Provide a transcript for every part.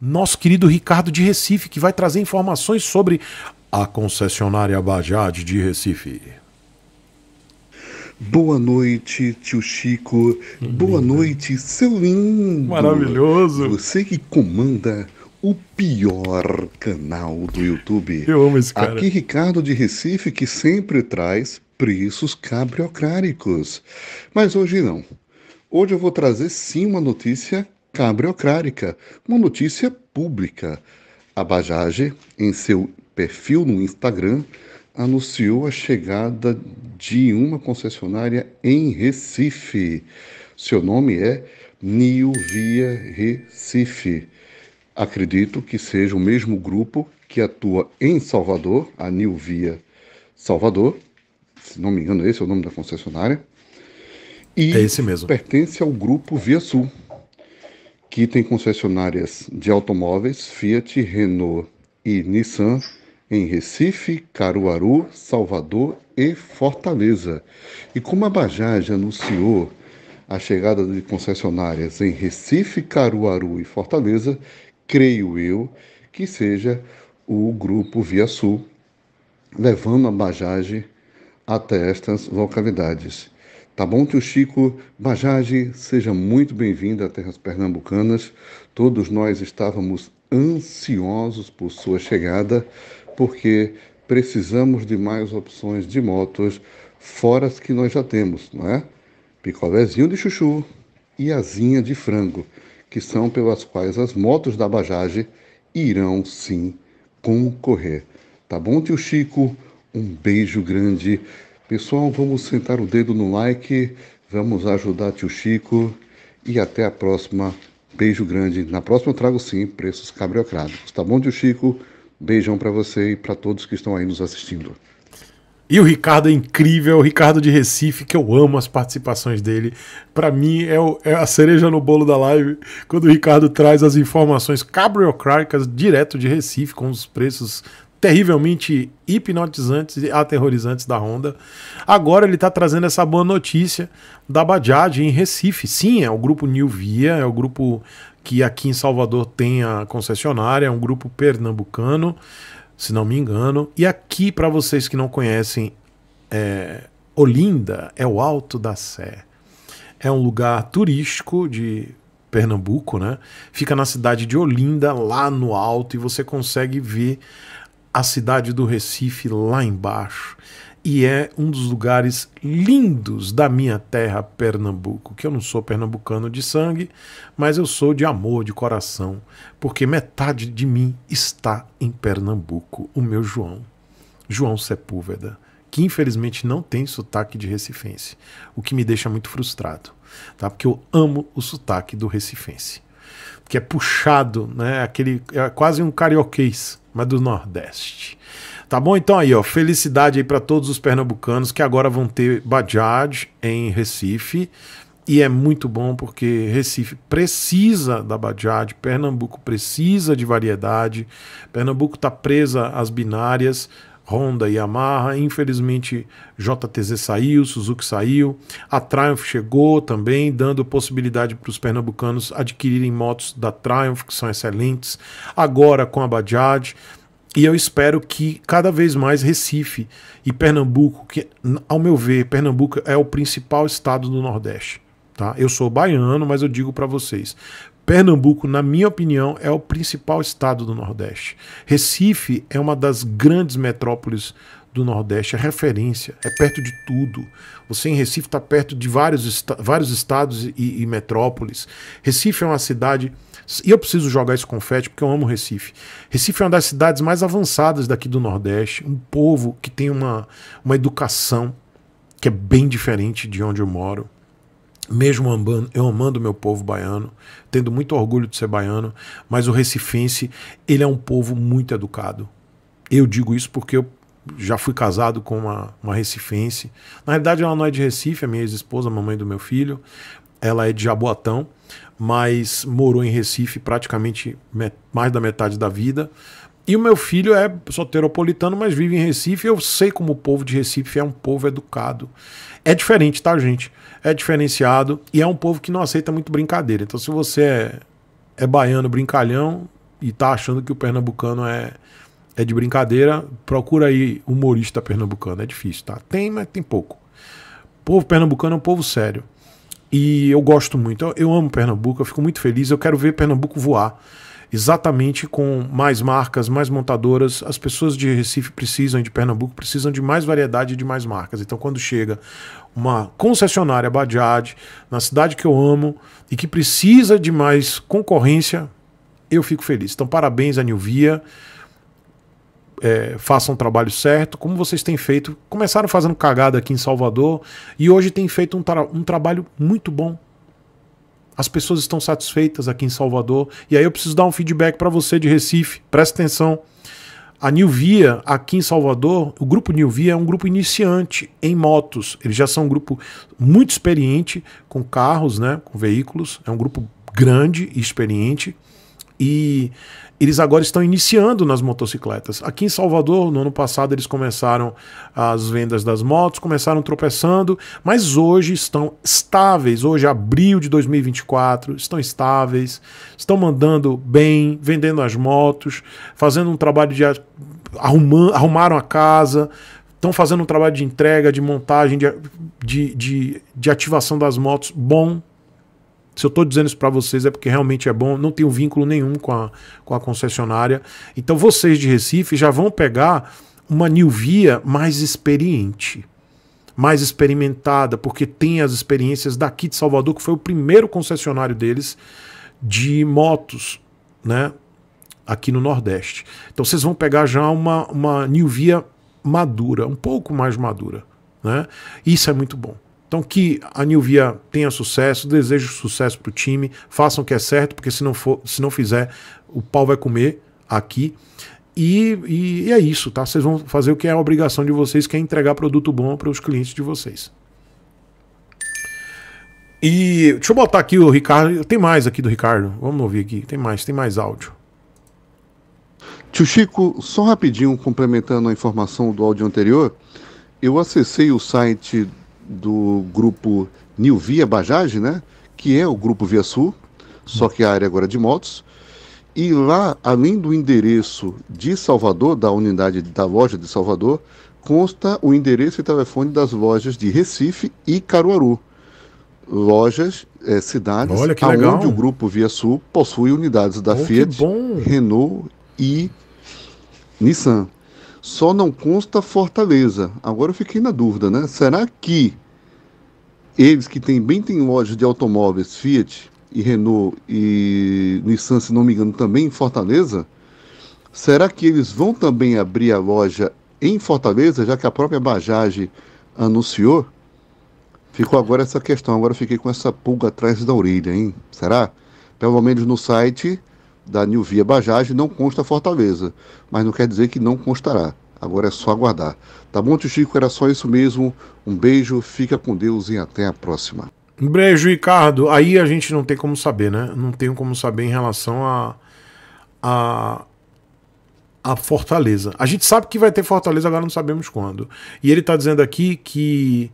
nosso querido Ricardo de Recife, que vai trazer informações sobre a concessionária Bajaj de Recife. Boa noite, tio Chico. Boa noite, seu lindo. Maravilhoso. Você que comanda o pior canal do YouTube. Eu amo esse cara. Aqui Ricardo de Recife que sempre traz preços cabriocráticos. Mas hoje não. Hoje eu vou trazer sim uma notícia cabriocrática, uma notícia pública. A Bajaj, em seu perfil no Instagram, anunciou a chegada de uma concessionária em Recife. Seu nome é Nio Via Recife. Acredito que seja o mesmo grupo que atua em Salvador, a Nio Via Salvador, se não me engano, esse é o nome da concessionária. E é esse mesmo. pertence ao grupo Via Sul que tem concessionárias de automóveis Fiat, Renault e Nissan em Recife, Caruaru, Salvador e Fortaleza. E como a Bajaj anunciou a chegada de concessionárias em Recife, Caruaru e Fortaleza, creio eu que seja o grupo Via Sul levando a Bajaj até estas localidades. Tá bom, tio Chico? Bajage, seja muito bem-vindo a Terras Pernambucanas. Todos nós estávamos ansiosos por sua chegada, porque precisamos de mais opções de motos, fora as que nós já temos, não é? Picolézinho de chuchu e asinha de frango, que são pelas quais as motos da Bajage irão sim concorrer. Tá bom, tio Chico? Um beijo grande. Pessoal, vamos sentar o dedo no like, vamos ajudar tio Chico e até a próxima. Beijo grande. Na próxima eu trago sim preços cabriocráticos. Tá bom, tio Chico? Beijão para você e para todos que estão aí nos assistindo. E o Ricardo é incrível, o Ricardo de Recife, que eu amo as participações dele. Para mim é, o, é, a cereja no bolo da live, quando o Ricardo traz as informações cabriocráticas direto de Recife, com os preços terrivelmente hipnotizantes e aterrorizantes da Honda. Agora ele está trazendo essa boa notícia da Bajaj em Recife. Sim, é o grupo New Via, é o grupo que aqui em Salvador tem a concessionária, é um grupo pernambucano, se não me engano. E aqui, para vocês que não conhecem, é... Olinda é o Alto da Sé. É um lugar turístico de Pernambuco, né? Fica na cidade de Olinda, lá no alto, e você consegue ver a cidade do Recife lá embaixo. E é um dos lugares lindos da minha terra, Pernambuco. Que eu não sou pernambucano de sangue, mas eu sou de amor, de coração, porque metade de mim está em Pernambuco, o meu João. João Sepúlveda, que infelizmente não tem sotaque de recifense, o que me deixa muito frustrado, tá? Porque eu amo o sotaque do recifense que é puxado, né? Aquele, é quase um carioquês, mas do Nordeste. Tá bom? Então aí, ó, felicidade aí para todos os pernambucanos que agora vão ter Bajaj em Recife. E é muito bom porque Recife precisa da Bajaj, Pernambuco precisa de variedade, Pernambuco está presa às binárias, Honda, Yamaha, infelizmente JTZ saiu, Suzuki saiu, a Triumph chegou também, dando possibilidade para os pernambucanos adquirirem motos da Triumph, que são excelentes, agora com a Bajaj, e eu espero que cada vez mais Recife e Pernambuco, que ao meu ver, Pernambuco é o principal estado do Nordeste. Tá? Eu sou baiano, mas eu digo para vocês, Pernambuco, na minha opinião, é o principal estado do Nordeste. Recife é uma das grandes metrópoles do Nordeste, é referência, é perto de tudo. Você em Recife está perto de vários, est vários estados e, e metrópoles. Recife é uma cidade. E eu preciso jogar esse confete porque eu amo Recife. Recife é uma das cidades mais avançadas daqui do Nordeste, um povo que tem uma, uma educação que é bem diferente de onde eu moro mesmo amando, eu amando meu povo baiano, tendo muito orgulho de ser baiano, mas o recifense, ele é um povo muito educado. Eu digo isso porque eu já fui casado com uma, uma recifense. Na realidade, ela não é de Recife, a minha ex-esposa, a mamãe do meu filho. Ela é de Jaboatão, mas morou em Recife praticamente mais da metade da vida. E o meu filho é soteropolitano, mas vive em Recife. Eu sei como o povo de Recife é um povo educado. É diferente, tá, gente? É diferenciado e é um povo que não aceita muito brincadeira. Então, se você é, é baiano brincalhão e tá achando que o pernambucano é, é de brincadeira, procura aí humorista pernambucano. É difícil, tá? Tem, mas tem pouco. O povo pernambucano é um povo sério. E eu gosto muito. Eu, eu amo Pernambuco, eu fico muito feliz. Eu quero ver Pernambuco voar exatamente com mais marcas, mais montadoras. As pessoas de Recife precisam, de Pernambuco precisam de mais variedade de mais marcas. Então, quando chega uma concessionária Bajaj, na cidade que eu amo e que precisa de mais concorrência, eu fico feliz. Então, parabéns à Nilvia. É, façam o trabalho certo, como vocês têm feito. Começaram fazendo cagada aqui em Salvador e hoje têm feito um, tra um trabalho muito bom as pessoas estão satisfeitas aqui em Salvador. E aí eu preciso dar um feedback para você de Recife, presta atenção. A Nilvia, aqui em Salvador, o grupo Nilvia é um grupo iniciante em motos. Eles já são um grupo muito experiente com carros, né, com veículos. É um grupo grande e experiente. E eles agora estão iniciando nas motocicletas. Aqui em Salvador, no ano passado, eles começaram as vendas das motos, começaram tropeçando, mas hoje estão estáveis. Hoje, abril de 2024, estão estáveis, estão mandando bem, vendendo as motos, fazendo um trabalho de. arrumaram a casa, estão fazendo um trabalho de entrega, de montagem, de, de, de, de ativação das motos bom, se eu estou dizendo isso para vocês é porque realmente é bom, não tenho vínculo nenhum com a, com a concessionária. Então vocês de Recife já vão pegar uma Nilvia mais experiente mais experimentada, porque tem as experiências daqui de Salvador, que foi o primeiro concessionário deles de motos, né? Aqui no Nordeste. Então vocês vão pegar já uma, uma New Via madura, um pouco mais madura, né? Isso é muito bom. Então que a Nilvia tenha sucesso, desejo sucesso para o time, façam o que é certo, porque se não, for, se não fizer, o pau vai comer aqui. E, e, e é isso, tá? Vocês vão fazer o que é a obrigação de vocês, que é entregar produto bom para os clientes de vocês. E deixa eu botar aqui o Ricardo. Tem mais aqui do Ricardo. Vamos ouvir aqui. Tem mais, tem mais áudio. Tio Chico, só rapidinho complementando a informação do áudio anterior, eu acessei o site do grupo New Via Bajaj, né? que é o grupo Via Sul, só que a área agora é de motos. E lá, além do endereço de Salvador, da unidade da loja de Salvador, consta o endereço e telefone das lojas de Recife e Caruaru. Lojas, é, cidades, Olha, que legal. o grupo Via Sul possui unidades da oh, Fiat, Renault e Nissan. Só não consta Fortaleza. Agora eu fiquei na dúvida, né? Será que eles que tem, bem têm lojas de automóveis Fiat e Renault e Nissan, se não me engano, também em Fortaleza, será que eles vão também abrir a loja em Fortaleza, já que a própria Bajaj anunciou? Ficou agora essa questão, agora fiquei com essa pulga atrás da orelha, hein? Será? Pelo menos no site da Nilvia Bajaj não consta Fortaleza, mas não quer dizer que não constará. Agora é só aguardar. Tá bom, tio Chico? Era só isso mesmo. Um beijo, fica com Deus e até a próxima. Um beijo, Ricardo. Aí a gente não tem como saber, né? Não tem como saber em relação a. a a Fortaleza. A gente sabe que vai ter Fortaleza, agora não sabemos quando. E ele tá dizendo aqui que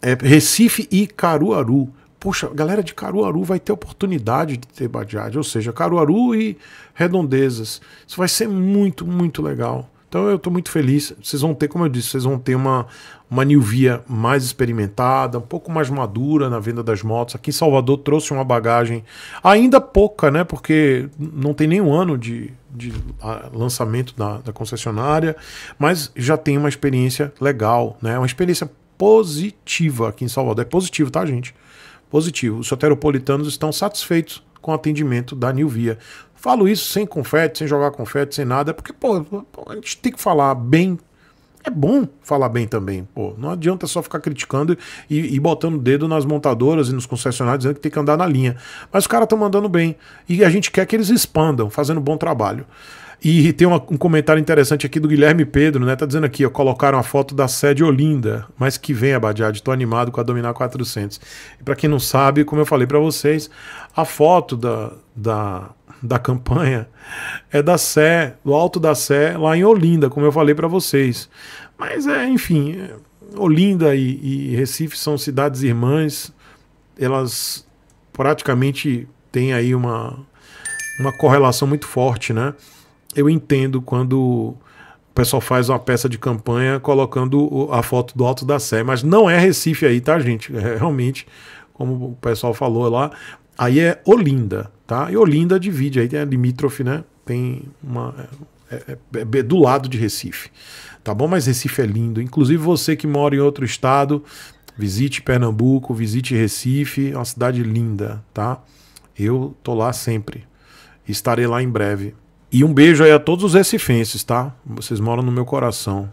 é Recife e Caruaru. Poxa, galera de Caruaru vai ter oportunidade de ter Badiade, ou seja, Caruaru e Redondezas. Isso vai ser muito, muito legal. Então eu estou muito feliz. Vocês vão ter, como eu disse, vocês vão ter uma, uma New Via mais experimentada, um pouco mais madura na venda das motos. Aqui em Salvador trouxe uma bagagem ainda pouca, né? Porque não tem nenhum ano de, de ah, lançamento da, da concessionária, mas já tem uma experiência legal, né? Uma experiência positiva aqui em Salvador. É positivo, tá, gente? Positivo. Os soteropolitanos estão satisfeitos com o atendimento da New Via. Falo isso sem confete, sem jogar confete, sem nada, porque, pô, a gente tem que falar bem. É bom falar bem também, pô. Não adianta só ficar criticando e, e botando o dedo nas montadoras e nos concessionários dizendo que tem que andar na linha. Mas os caras estão mandando bem. E a gente quer que eles expandam, fazendo bom trabalho. E tem uma, um comentário interessante aqui do Guilherme Pedro, né? Tá dizendo aqui, ó, colocaram a foto da sede Olinda, mas que vem a tô animado com a Dominar 400. E para quem não sabe, como eu falei para vocês, a foto da, da da campanha é da Sé, do Alto da Sé, lá em Olinda, como eu falei para vocês. Mas é, enfim, é, Olinda e, e Recife são cidades irmãs, elas praticamente têm aí uma, uma correlação muito forte, né? Eu entendo quando o pessoal faz uma peça de campanha colocando a foto do Alto da Sé, mas não é Recife aí, tá, gente? É realmente, como o pessoal falou lá, aí é Olinda. Tá? E Olinda divide, aí tem a limítrofe, né? Tem uma. É, é, é, é do lado de Recife. Tá bom? Mas Recife é lindo. Inclusive você que mora em outro estado, visite Pernambuco, visite Recife, é uma cidade linda, tá? Eu tô lá sempre. Estarei lá em breve. E um beijo aí a todos os recifenses, tá? Vocês moram no meu coração.